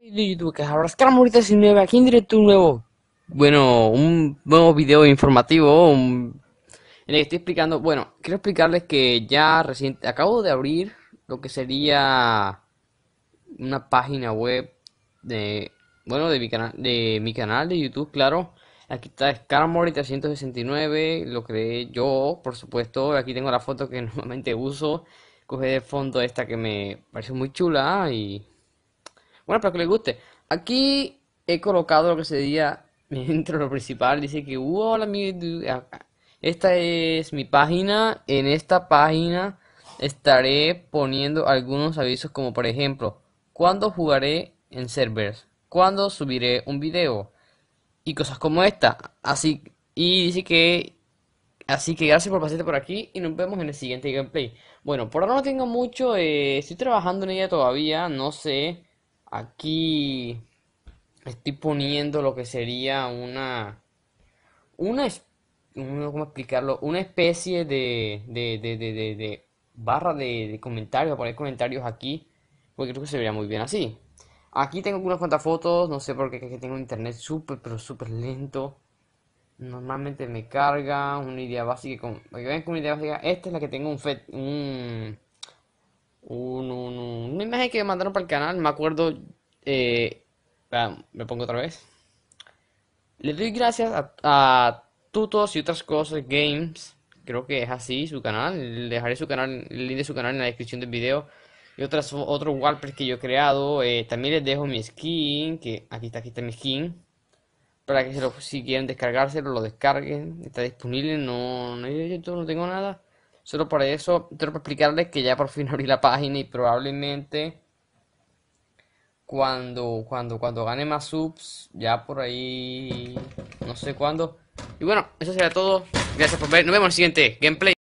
de YouTube que es 19 aquí en directo un nuevo, bueno, un nuevo video informativo en el que estoy explicando, bueno, quiero explicarles que ya reciente, acabo de abrir lo que sería una página web de, bueno, de mi canal, de mi canal de YouTube, claro. Aquí está Scarmory 369, lo creé yo, por supuesto. Aquí tengo la foto que normalmente uso. Coge de fondo esta que me parece muy chula y bueno, espero que le guste. Aquí he colocado lo que sería mi intro, lo principal. Dice que, hola, mi... Ah, ah. Esta es mi página. En esta página estaré poniendo algunos avisos como por ejemplo, ¿Cuándo jugaré en servers, ¿Cuándo subiré un video y cosas como esta. Así y dice que así que gracias por pasarte por aquí y nos vemos en el siguiente gameplay. Bueno, por ahora no tengo mucho, eh, estoy trabajando en ella todavía, no sé Aquí estoy poniendo lo que sería una, una, ¿cómo explicarlo? Una especie de, de, de, de barra de, comentarios, poner comentarios aquí, porque creo que se vería muy bien así. Aquí tengo unas cuantas fotos, no sé por qué que tengo internet súper, pero súper lento. Normalmente me carga una idea básica, con, ven idea básica, esta es la que tengo un, un Uh, una imagen que mandaron para el canal, me acuerdo. Eh, me pongo otra vez. Les doy gracias a, Tutos y otras cosas, Games. Creo que es así su canal. Dejaré su canal, el link de su canal en la descripción del video. Y otras, otros wallpapers que yo he creado. Eh, también les dejo mi skin. Que aquí está, aquí está mi skin. Para que si quieren descargárselo, lo descarguen. Está disponible. No, no, yo no tengo nada. Solo por eso, solo para explicarles que ya por fin abrí la página y probablemente cuando, cuando, cuando gane más subs, ya por ahí, no sé cuándo. Y bueno, eso será todo. Gracias por ver. Nos vemos en el siguiente gameplay.